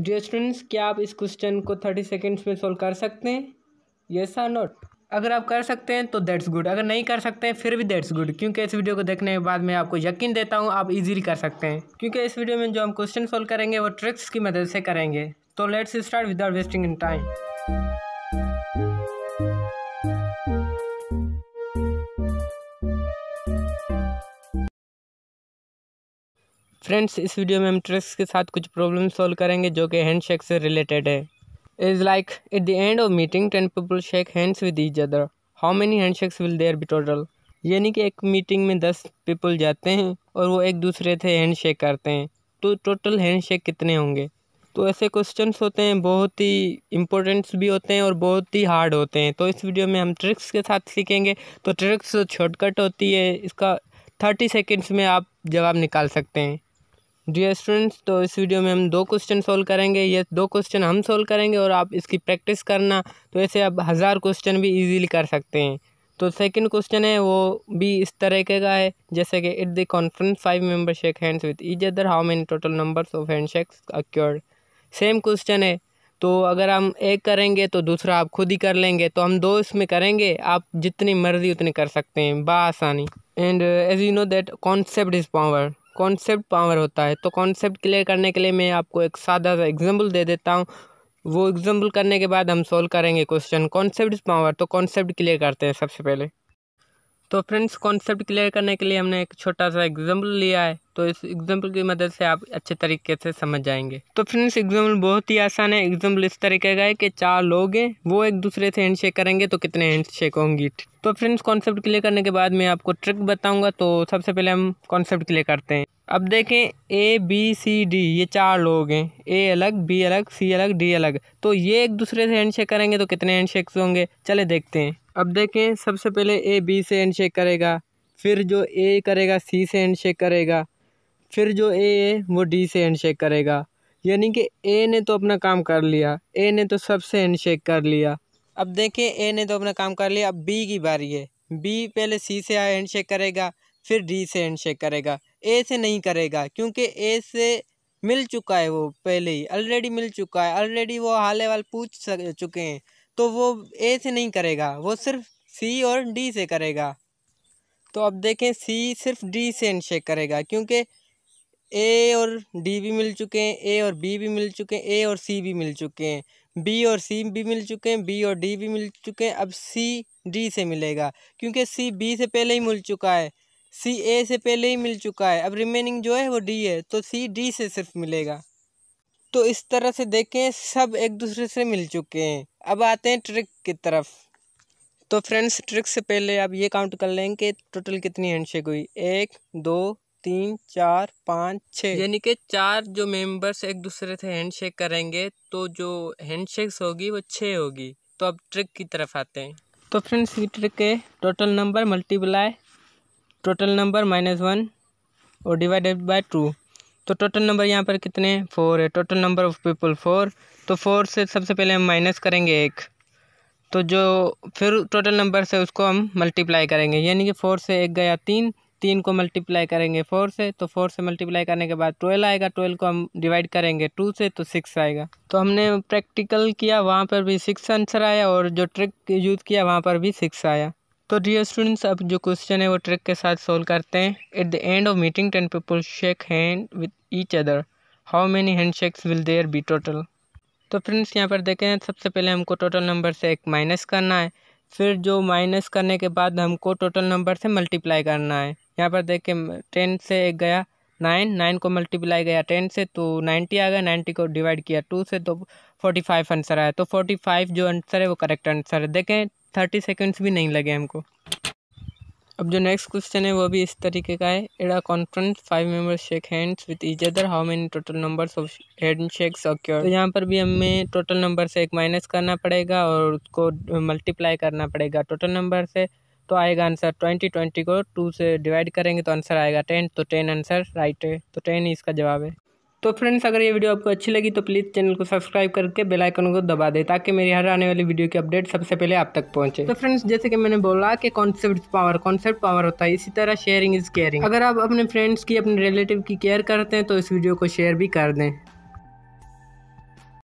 dear students क्या आप इस क्वेश्चन को थर्टी सेकेंड्स में सोल्व कर सकते हैं ये सर नोट अगर आप कर सकते हैं तो दैट्स गुड अगर नहीं कर सकते हैं फिर भी दैट्स गुड क्योंकि इस वीडियो को देखने के बाद मैं आपको यकीन देता हूँ आप इजीली कर सकते हैं क्योंकि इस वीडियो में जो हम क्वेश्चन सोल्व करेंगे वो ट्रिक्स की मदद से करेंगे तो let's start without wasting in time friends इस वीडियो में हम ट्रिक्स के साथ कुछ प्रॉब्लम सॉल्व करेंगे जो कि हैंड शेक से रिलेटेड है is like at the end of meeting ten people shake hands with each other how many handshakes will there be total यानी कि एक मीटिंग में दस पीपल जाते हैं और वो एक दूसरे से हैंड शेक करते हैं तो टोटल हैंड शेक कितने होंगे तो ऐसे क्वेश्चंस होते हैं बहुत ही इम्पोर्टेंट्स भी होते हैं और बहुत ही हार्ड होते हैं तो इस वीडियो में हम ट्रिक्स के साथ सीखेंगे तो ट्रिक्स शॉर्टकट होती है इसका थर्टी सेकेंड्स में आप जवाब निकाल सकते हैं डियर स्टूडेंट्स तो इस वीडियो में हम दो क्वेश्चन सोल्व करेंगे ये दो क्वेश्चन हम सोल्व करेंगे और आप इसकी प्रैक्टिस करना तो ऐसे आप हज़ार क्वेश्चन भी इजीली कर सकते हैं तो सेकंड क्वेश्चन है वो भी इस तरीके का है जैसे कि it the conference five member shake hands with each other how many total numbers of handshakes occurred same question है तो अगर हम एक करेंगे तो दूसरा आप खुद ही कर लेंगे तो हम दो इसमें करेंगे आप जितनी मर्जी उतनी कर सकते हैं बासानी and as you know that concept is power concept power होता है तो कॉन्सेप्ट क्लियर करने के लिए मैं आपको एक सादा सा एग्जाम्पल दे देता हूँ वो एग्जाम्पल करने के बाद हम सोल्व करेंगे क्वेश्चन कॉन्सेप्ट पावर तो कॉन्सेप्ट क्लियर करते हैं सबसे पहले तो फ्रेंड्स कॉन्सेप्ट क्लियर करने के लिए हमने एक छोटा सा एग्जाम्पल लिया है तो इस एग्जाम्पल की मदद से आप अच्छे तरीके से समझ जाएंगे तो फ्रेंड्स एग्जाम्पल बहुत ही आसान है एग्जाम्पल इस तरीके का है कि चार लोग हैं वो एक दूसरे से हैंड शेक करेंगे तो कितने हैंड शेक होंगी तो फ्रेंड्स कॉन्सेप्ट क्लियर करने के बाद मैं आपको ट्रिक बताऊँगा तो सबसे पहले हम कॉन्सेप्ट क्लियर करते हैं अब देखें ए बी सी डी ये चार लोग हैं ए अलग बी अलग सी अलग डी अलग तो ये एक दूसरे से हैंड शेक करेंगे तो कितने हैंड होंगे चले देखते हैं अब देखें सबसे पहले ए बी से हैंड शेक करेगा फिर जो ए करेगा सी से हैंड शेक करेगा फिर जो ए है वो डी से हैंड शेक करेगा यानी कि ए ने तो अपना काम कर लिया ए ने तो सबसे हैंड शेक कर लिया अब देखें ए ने तो अपना काम कर लिया अब बी की बारी है बी पहले सी से हैंड शेक करेगा फिर डी से हैंड शेक करेगा ए से नहीं करेगा क्योंकि ए से मिल चुका है वो पहले ही ऑलरेडी मिल चुका है ऑलरेडी वो हाल वाल पूछ चुके हैं तो वो ए से नहीं करेगा वो सिर्फ सी और डी से करेगा तो अब देखें सी सिर्फ डी से इनशेक करेगा क्योंकि ए और डी भी मिल चुके हैं ए और बी भी मिल चुके हैं ए और सी भी मिल चुके हैं बी और सी भी मिल चुके हैं बी और डी भी मिल चुके हैं अब सी डी से मिलेगा क्योंकि सी बी से पहले ही मिल चुका है सी ए से पहले ही मिल चुका है अब रिमेनिंग जो है वो डी है तो सी डी से सिर्फ मिलेगा तो इस तरह से देखें सब एक दूसरे से मिल चुके हैं अब आते हैं ट्रिक की तरफ तो फ्रेंड्स ट्रिक से पहले आप ये काउंट कर लें कि टोटल कितनी हैंडशेक हुई एक दो तीन चार पाँच छः यानी कि चार जो मेंबर्स एक दूसरे से हैंडशेक करेंगे तो जो हैंडशेक्स होगी वो छः होगी तो अब ट्रिक की तरफ आते हैं तो फ्रेंड्स ये ट्रिक है total number multiply total number minus one और डिवाइडेड बाय टू तो टोटल नंबर यहाँ पर कितने फोर है total number of people four तो फोर से सबसे पहले हम माइनस करेंगे एक तो जो फिर टोटल नंबर से उसको हम मल्टीप्लाई करेंगे यानी कि फोर से एक गया तीन तीन को मल्टीप्लाई करेंगे फोर से तो फोर से मल्टीप्लाई करने के बाद ट्वेल्व आएगा ट्वेल्व को हम डिवाइड करेंगे टू से तो सिक्स आएगा तो हमने प्रैक्टिकल किया वहाँ पर भी सिक्स आंसर आया और जो ट्रिक यूज़ किया वहाँ पर भी सिक्स आया तो डियर स्टूडेंट्स अब जो क्वेश्चन है वो ट्रिक के साथ सोल्व करते हैं at the end of meeting ten people shake hand with each other how many handshakes will there be total तो फ्रेंड्स यहाँ पर देखें सबसे पहले हमको टोटल नंबर से एक माइनस करना है फिर जो माइनस करने के बाद हमको टोटल नंबर से मल्टीप्लाई करना है यहाँ पर देखें टेन से एक गया नाइन नाइन को मल्टीप्लाई गया टेन से तो नाइन्टी आ गया नाइन्टी को डिवाइड किया टू से तो फोर्टी फाइव आंसर आया तो फोर्टी फाइव जो आंसर है वो करेक्ट आंसर है देखें थर्टी सेकेंड्स भी नहीं लगे हमको अब जो नेक्स्ट क्वेश्चन है वो भी इस तरीके का है at a conference five members shake hands with each other how many total numbers of handshake occur तो यहाँ पर भी हमें टोटल नंबर से एक माइनस करना पड़ेगा और उसको मल्टीप्लाई करना पड़ेगा टोटल नंबर से तो आएगा आंसर ट्वेंटी ट्वेंटी को टू से डिवाइड करेंगे तो आंसर आएगा टेन तो टेन आंसर राइट है तो टेन ही इसका जवाब है तो फ्रेंड्स अगर ये वीडियो आपको अच्छी लगी तो प्लीज़ चैनल को सब्सक्राइब करके बेल आइकन को दबा दें ताकि मेरी हर आने वाली वीडियो की अपडेट सबसे पहले आप तक पहुंचे तो फ्रेंड्स जैसे कि मैंने बोला कि कॉन्सेप्ट पावर कॉन्सेप्ट पावर होता है इसी तरह शेयरिंग इज़ केयरिंग अगर आप अपने फ्रेंड्स की अपने रिलेटिव की केयर करते हैं तो इस वीडियो को शेयर भी कर दें